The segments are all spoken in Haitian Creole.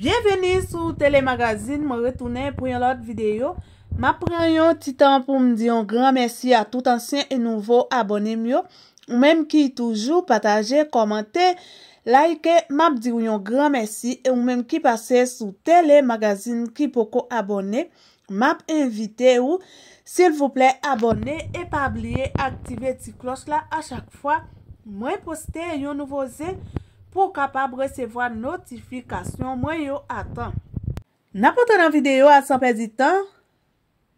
Bienveni sou telemagazin, mwen retounen pou yon lot videyo. Mwen pren yon titan pou mdi yon gran mersi a tout ansyen e nouvo abonem yo. Mwen mwen ki toujou pataje, komante, like, mwen mwen di yon gran mersi e mwen mwen ki pase sou telemagazin ki poko abonem, mwen mwen mwen invite yon. Sil vople abonem e pa bliye aktive ti klos la a chak fwa. Mwen poste yon nouvo zin. pou kapab resevo an notifikasyon mwen yo atan. Napote nan videyo asan pe di tan?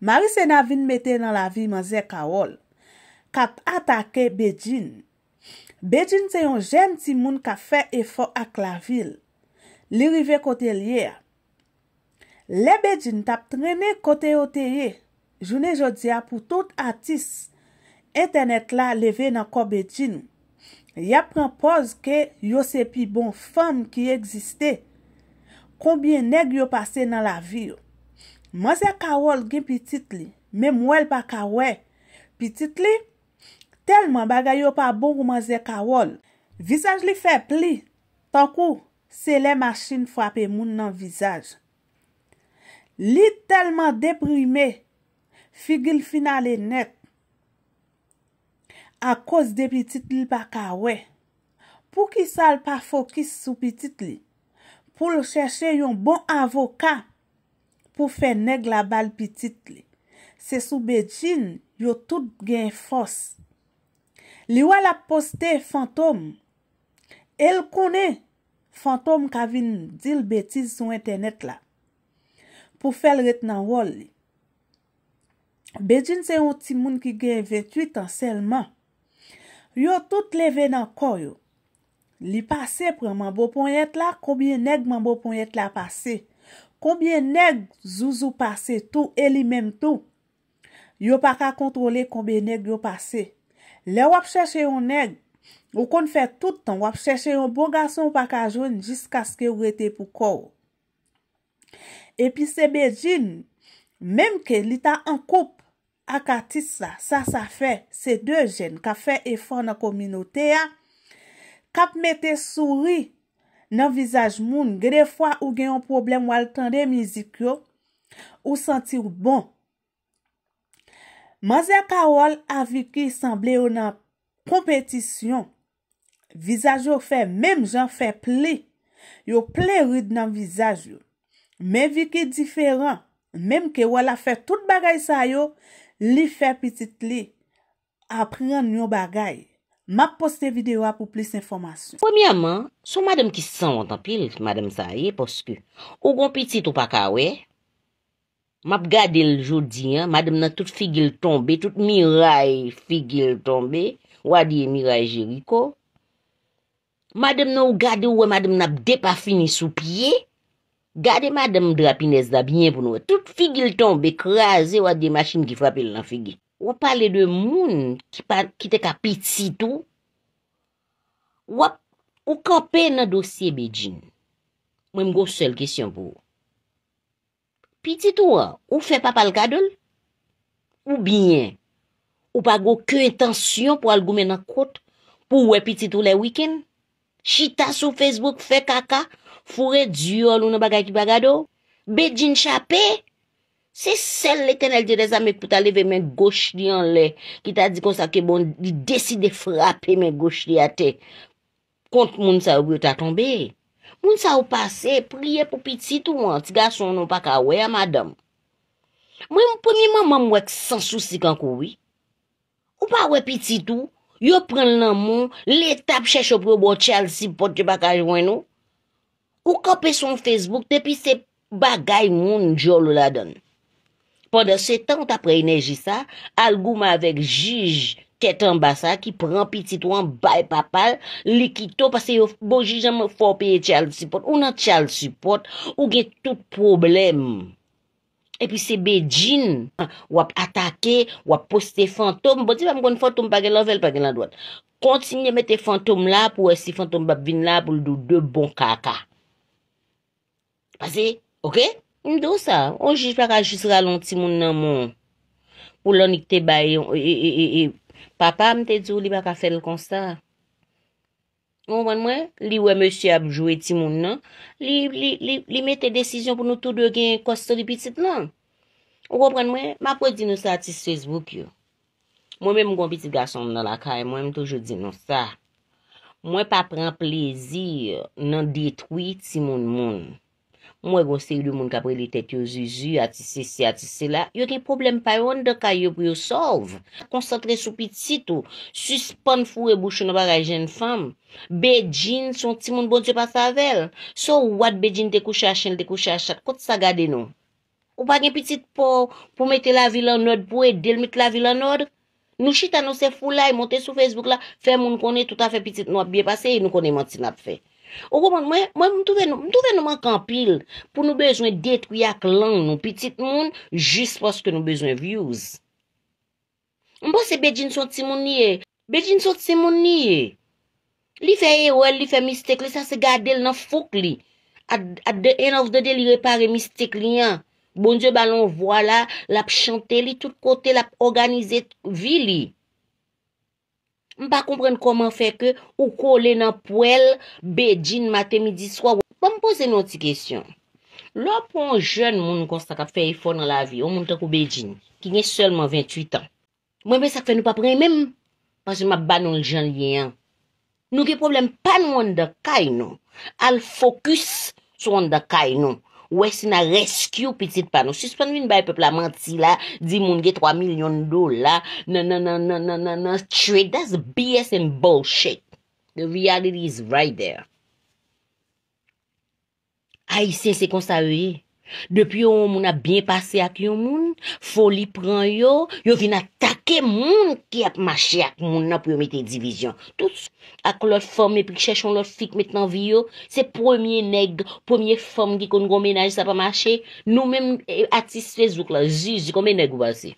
Marise na vin meten nan la vi man zek a wol, kat atake bedjin. Bedjin se yon jen ti moun ka fe efok ak la vil, li rive kote lye. Le bedjin tap trene kote oteye, jounen jodia pou tout atis, etenet la leve nan ko bedjin ou. Ya prempoz ke yo sepi bon fom ki egziste. Koubyen neg yo pase nan la vi yo. Mwazè kawol gen pitit li, men mwèl pa kawè. Pitit li, telman bagay yo pa bou mwazè kawol. Visaj li fepli, tankou se le masin fwapè moun nan visaj. Li telman deprimè, figil final e net. A kos de pitit li pa ka we. Po ki sal pa fokis sou pitit li. Po lo cheshe yon bon avoka. Po fe neg la bal pitit li. Se sou bejjin yo tout gen fos. Li wala poste fantom. El kone fantom kavin dil betiz sou internet la. Po fel ret nan wol li. Bejjin se yon timoun ki gen 28 anselman. Yo tout leve nan kor yo. Li pase preman bo pon yet la, konbien neg man bo pon yet la pase. Konbien neg zou zou pase tou, e li menm tou. Yo pa ka kontrole konbien neg yo pase. Le wap chèche yon neg, ou kon fè tout ton, wap chèche yon bon gason pa ka joun jiska skè ou rete pou kor. E pi sebe jin, menm ke li ta an koup, Akati sa, sa sa fe, se de jen, ka fe efan nan kominote ya. Kap mette suri nan vizaj moun, gre fwa ou genyon problem wale tende mizik yo, ou santi ou bon. Maze karol aviki sanble yo nan kompetisyon, vizaj yo fe, mem jan fe ple, yo ple rid nan vizaj yo. Men viki diferan, mem ke wala fe tout bagay sa yo. Li fè pitit li, apren yon bagay. Map poste videwa pou plis informasyon. Premiyaman, sou madem ki san wantan pil madem sa ye poske. Ogon pitit ou pa kawè, map gade ljoudi, madem nan tout figil tombe, tout miray figil tombe, wadi e miray jiriko. Madem nan ou gade ouwe madem nan ap depa fini sou piye. Gade madem drapinez da binyen pou nou. Tout figil ton be kraze wad de machin ki frapel nan figil. Ou pale de moun ki te ka piti tou. Wap, ou kape nan dosye bejine. Mwen mgo sel kisyon pou ou. Piti tou wap, ou fe papa l kadol. Ou binyen. Ou pa go ke intensyon pou al gome nan kot. Pou wep piti tou le wikend. Chita sou Facebook, fe kaka. Foure diyo loun nou bagay ki bagado. Bejine chapè. Se sel le kenel di reza me kouta leve men gòsh diyan le. Ki ta di konsa ke bon di desi de frape men gòsh diyate. Kont moun sa ou gwe ta tombe. Moun sa ou pase priye pou piti tou an. Ti ga son nou baka we a madam. Mwen mwen pomi man mwen mwen wèk sansousi kan kouwi. Ou pa wè piti tou. Yo pren nan moun. Le tap chè chopro bo chè al si poti baka jwen nou. Ou kape son Facebook depi se bagay moun jolo la don. Pwede se tan apre enerji sa, algouman avek jij ketan basa ki pran pitit wan bay papal, likito pase yo bojijan mwen fopi e child support, ou nan child support, ou gen tout problem. Epi se bejjin, wap atake, wap poste fantom, bojijan mwen kon fantom pake level pake nan doan. Kontinye mette fantom la pou wesi fantom bab vin la pou ldo de bon kaka. Ase, oke? Mdo m'm sa, on jispa ka jisra lon ti moun nan moun. Poulan nikte bayon. Papa mte djou li baka fel kon sa. Mwen mwen mwen, li we me sya abjou e ti moun nan. Li mwen te desisyon pou nou tout de gen kosto li pitit nan. Mwen mwen mwen, ma pouj di nou sa ti sesbouk yo. Mwen mwen mwen kon pitit gason nan la ka e mwen mwen toujou di nou sa. Mwen pa pren plezir nan detwit ti moun moun. Mwen gose yu di moun kapre li tet yo zu zu, ati si si, ati si la. Yo te problem pa yon de ka yo pou yo sov. Konsantre sou pitit ou, suspon fou e bouchou nou ba gajen fam. Bejine son ti moun bonjou pa savel. So ou wad bejine te kou chache, el te kou chache, akot sa gade nou. Ou bagen pitit pou, pou mete la vilan od pou e delmite la vilan od. Nou chita nou se fou la, e monte sou Facebook la, fe moun kone tout a fe pitit nou ap biye pase, e nou kone moun ti nap fe. Ou goman, mwen mtouven nou mank an pil pou nou bezwen det kou yak lan nou pitit moun jist paske nou bezwen views. Mwen bose bedjin sotimouni e, bedjin sotimouni e. Li fe ewe, li fe mistek li, sa se gade l nan fok li. At de en of de de li repare mistek li yan. Bon dieu ba non wala, lap chante li, tout kote lap organize vi li. Mpa kompren koman fe ke ou kole nan pwel bejjin mate midi swa wak. Pwa mpoze nou ti kesyon. Lò pou an jen moun nou konsta ka feyifon nan la vi, ou mwante kou bejjin, ki nye selman 28 an. Mwen mwen sak fe nou papren menm, pasi mwa banon ljan liyen. Nou ke problem pan wanda kay nou. Al fokus sou wanda kay nou. Ouè si nan reskyou pitit panou. Si sou panou yon baye peple a manti la, di moun gen 3 milyon do la, nan nan nan nan nan nan nan nan nan, straight, that's BS and bullshit. The reality is right there. Ay, sen se konsa wey. Depi yon moun ap bien pase ak yon moun, foli pran yon, yon vina take moun ki ap mache ak moun ap yon mette divizyon. Tous ak lor form epi chèchon lor fik mettenan vi yon, se premier neg, premier form ki kon gomenaj sa pa mache, nou menm e, atisfe zouk la, zizi, kome neg ou basi?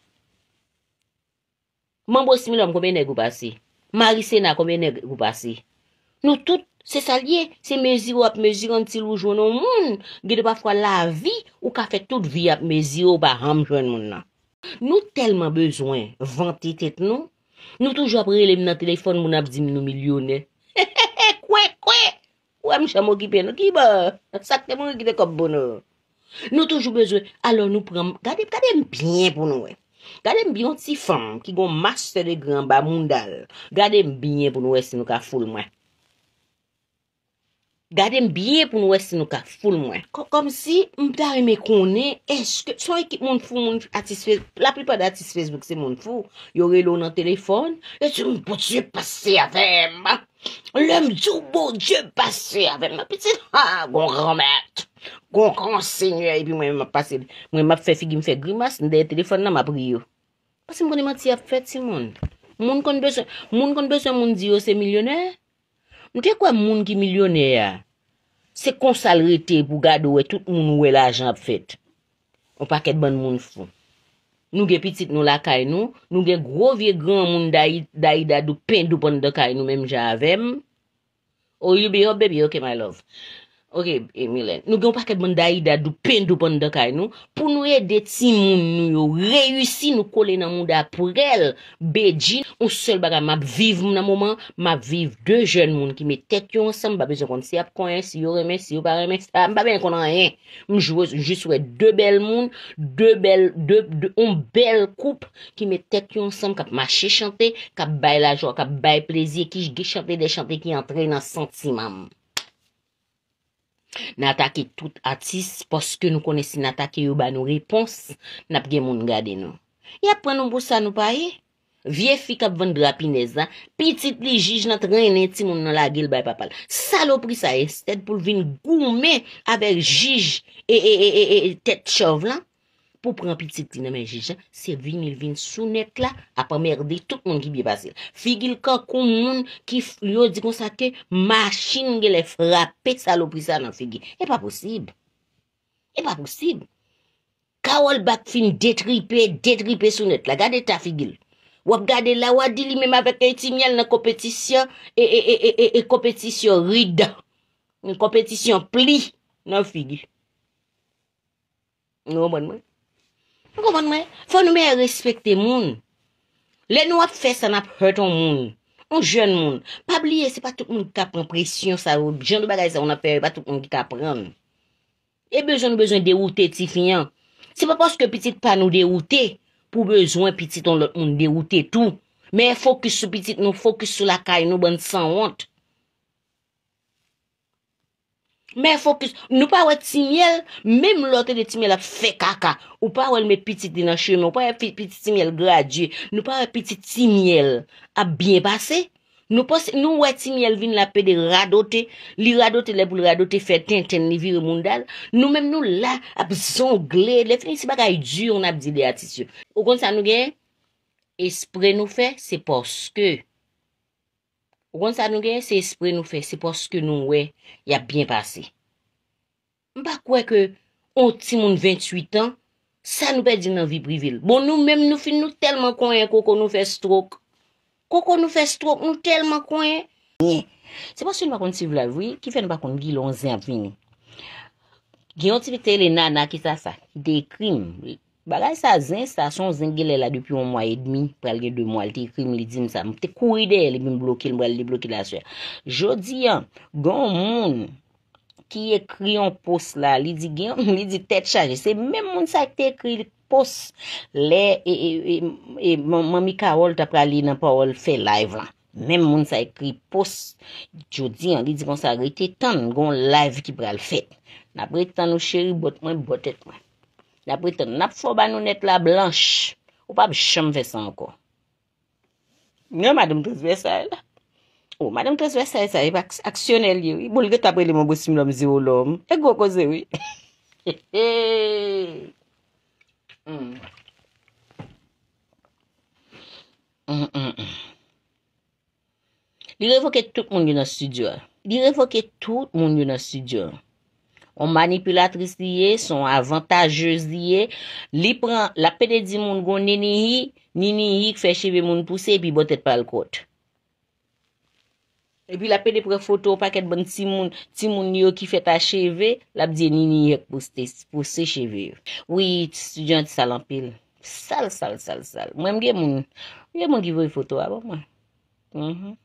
Manbo similom kome neg ou basi? Marise na kome neg ou basi? Nou tout, se sa liye, se meziro ap meziro an ti loujou nou moun, gede pa fwa la vi ou ka fek tout vi ap meziro ba ham jwen moun nan. Nou telman bezwen, vantite t nou, nou toujou ap relem nan telefon moun ap zim nou milyonè. He he he, kwe kwe, kwe m chamo gipen, ki ba, sakte moun gide kop bono. Nou toujou bezwen, alo nou pran, gade m, gade m binyen pou nou we. Gade m bion ti fan, ki gon master de gran ba moun dal. Gade m binyen pou nou we se nou ka foul mwen. Gade m biye pou nou wese nou ka ful mwen. Kom si, m ta reme konen, eske, son ekip moun foun, la pripa da atis Facebook se moun foun, yo relo nan telefon, eske, m pou diye pase avem, lèm diyo pou diye pase avem, ma pitit, ha, gon kran mè, gon kran se nye, epi mwen m ap pase, mwen m ap fè figi m fè gri mas, ndè telefon nan m ap gri yo. Pas m koni m ati ap fè ti moun? Moun koni beso, moun koni beso moun diyo se milyonèr? Nou gen kwa moun ki milyone ya, se konsalrete pou gado we tout moun ouwe la ajan ap fet. Ou pa ket bon moun foun. Nou gen pitit nou la kay nou, nou gen grovye gran moun daida dupen dupon do kay nou menm javem. Ou yubi hop bebi, ok my love. Ok, Emilen, eh, nou genw pa ket mwen da yi da dupen dupen daka yi nou, pou nou e deti moun nou yo reyusi nou kole nan moun da pou rel, beji, ou sol baka map viv moun nan mouman, map viv de jen moun ki me tek yon sam, ba bezon kon si ap kon yon, si yo remes, si yo ka remes, ba ben kon an yon, mou jwes, jwes sou e de bel moun, de bel, de, ou bel koup, ki me tek yon sam, kap ma che chante, kap bay la jwa, kap bay plezi, ki jge chante de chante, ki entre nan senti moun. Natake tout atis poske nou konesi natake yu ba nou ripons napge moun gade nou. Ya pren nou mpou sa nou paye, vie fik ap ven dra pinez, pitit li jij nat rey neti moun nan la gil bay papal. Salopri sa e, sted pou vin goume aber jij e e, e e e e tet chov lan. pou pran pitik ti nan menje jan, se vinil vin sou net la, apan merdi, tout moun ki bi basil. Figil ka kou moun, ki yo di kon sa ke, maschin ge le frape, salopri sa nan figil. E pa posib. E pa posib. Kawol bak fin detripe, detripe sou net la, gade ta figil. Wap gade la, wadili mèm avèk e iti mèl nan kompetisyon, e, e, e, e kompetisyon ridan. Nan kompetisyon pli, nan figil. Nou waman mwen? Fò nou men respekte moun. Le nou ap fè san ap hèt an moun. An jèn moun. Pa bliye se pa tout moun ki ka pren presyon sa ou. Jèn nou bagay se an ap fè, pa tout moun ki ka pren. E bejoun, bejoun, dewoutè ti finyan. Se pa poske pitit pa nou dewoutè. Pou bejoun, pitit, an lot moun dewoutè tout. Men fòkis sou pitit nou, fòkis sou la kaj nou, ban san want. Mè fokus, nou pa wè timyèl, mèm lòte de timyèl ap fè kaka, ou pa wè lè mè piti dinasyon, ou pa wè piti timyèl gradye, nou pa wè piti timyèl ap bie basè, nou wè timyèl vin la pè de radote, li radote lè pou lè radote fè ten ten nivir moun dal, nou mèm nou lè ap zongle, lè finisi baka yi djyon ap zide atisyon. Ou kon sa nou gen, espre nou fè, se poske, Ou kon sa nou genye se espre nou fe, se poske nou we, ya bien pase. Mba kwe ke, on ti moun 28 an, sa nou pe di nan vi privil. Bon nou menm nou fin nou telman kwenye koko nou fe strok. Koko nou fe strok, nou telman kwenye. Se poske nou makon ti vla vwe, ki fe nou bakon gil 11 apri nou. Gen yon ti vte le nan a ki sa sa, de krim vwe. Bagay sa zin, sa son zin gile la depi 1 mwa et demi, pral ge 2 mwa, li te ikrim li di msa. Mte kou ide li bin bloki l mwa, li di bloki la sve. Jo di an, gen moun ki ekri an pos la, li di gen, li di tet chaje. Se men moun sa ekri pos le, e mami ka wol tapra li nan pa wol fe live la. Men moun sa ekri pos, jo di an, li di konsa rete tan gen live ki pral fe. Napre tan nou cheri bot mwen botet mwen. La pou ite nap fo ba nou net la blanche. Ou pa bi chanm ves anko. Nye, madame Tres Vesay, la. Ou, oh, madame Tres Vesay, sa yi e pa aksyonel yi. Boulge tabre li mou gosim lom zi ou lom. E gwo gwo zi wii. Li revoke tout moun yon asidyo. Li revoke tout moun yon asidyo. On manipulatris liye, son avantageus liye. Li pran, la pede di moun goun nini hi, nini hi ki fè cheve moun pouse, e pi botet pal kot. E pi la pede pre foto, paket bon ti moun, ti moun yo ki fè ta cheve, la bi di nini yo ki pouse cheve yo. Ou yi, jant salampil. Sal, sal, sal, sal. Mwen mge moun, mwen mwen givou yi foto a bon mwen. Mwen mhm. mwen.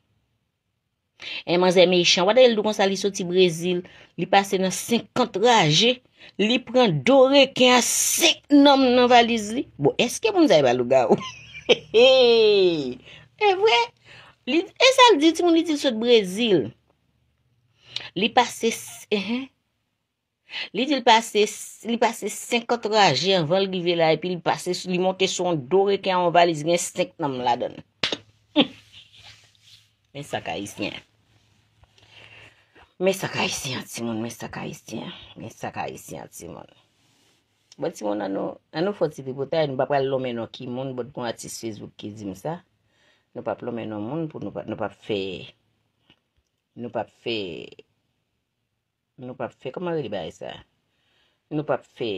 Eman eh, zè me yi chan, wadè yil doun sa li soti Brezil, li pase nan 50 raje, li pren dore ken an sek nom nan valiz li. Bo, eske moun zè yi balou ga ou? Eh, eh, e vwe, esal di ti moun li ti soti Brezil, li pase 50 raje an van li give la, e pi li pase, li monte son dore ken an valiz gen sek nom la don. Men sa ka yi snyen. Mè sakay si an timon, mè sakay si an, mè sakay si an timon. Mè timon an nou foti di bote, an nou pa lomeno ki moun, bote kon atiswez wu ki jim sa. Nou pa plomeno moun pou nou pa fe, nou pa fe, nou pa fe, koma li bay sa? Nou pa fe,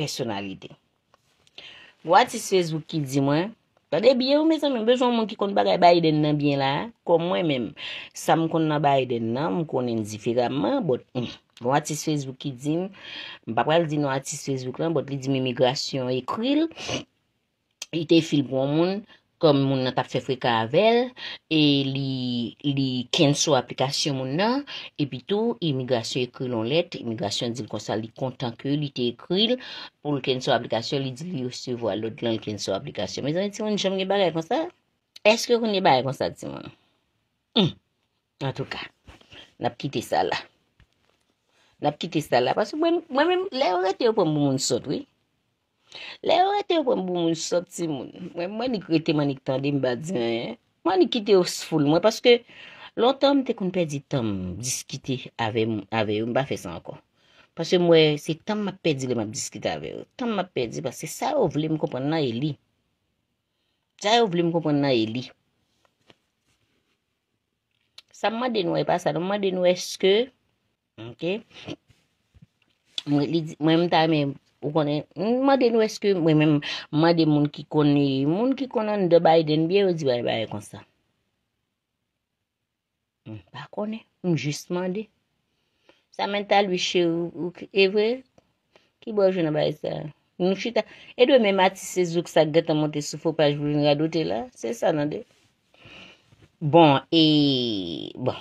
personalite. Mwen atiswez wu ki jim we, Tade biye ou me san, mwen ve son mwen ki konti bagay Biden nan byen la, kon mwen men, sa mwen konti nan Biden nan, mwen konen zifiraman, bot, mwen watis Facebook ki dim, mwen papal di nou atis Facebook lan, bot li dim imigrasyon ekril, ite fil bon moun, kom moun nan tap se freka avel, e li kenso aplikasyon moun nan, e pi tou, imigrasyon ekril on let, imigrasyon di kon sa li kontankyo, li te ekril, pou li kenso aplikasyon, li di li yo se vo alot lan, kenso aplikasyon. Me zanet, si moun nisham ge bagay kon sa? Eske kon ge bagay kon sa, si moun? Hmm, an tou ka, nap kite sa la. Nap kite sa la, pasou mwen, mwen mwen, la yo gati yo pou moun sot, wey, Le wè te wè mboun moun sot si moun. Mwen ni kreti manik tan di mba di. Eh. Mwen ni kite ou sful mwen. Paske lontan mte kon pedi tam diskite ave mba fe san akon. Paske mwen se tam ma pedi le mab diskite ave. Tam ma pedi paske sa yow vle mkopon na eli. Sa yow vle mkopon na eli. Sa mwa denwe pasan. Mwa denwe eske. Mwen mta mwen mwen. Ou konen, mwen de nou eske, mwen de moun ki konen, moun ki konen de bayden biye ou di wane baye kon sa. Mwen pa konen, mwen jist mwen de. Sa mental wichè ou evre, ki e boj wene baye sa. E do mwen matise zouk sa gata monte soufo pa jvou nga dote la, se sa nan de. Bon, e, bon.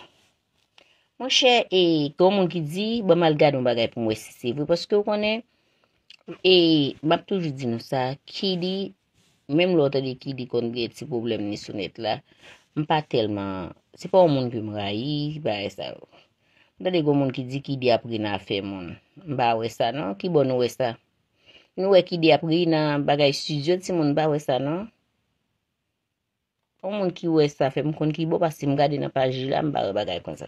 Mwen chè, e, kon mwen ki di, ba bon, mal gade mwen bagay pou mwen sise evre, poske ou konen, E, map toujou di nou sa, kidi, mem louta di kidi kon gret si problem ni sunet la, mpa telman, se pa ou moun ki m rayi, mba wesa. Dade goun moun ki di kidi apri na fe moun, mba wesa non, ki bon nou wesa. Nou we kidi apri na bagay studio ti moun, mba wesa non. Ou moun ki wesa fe mkon, ki bo pasi m gade na pajila, mba wesa bagay kon sa.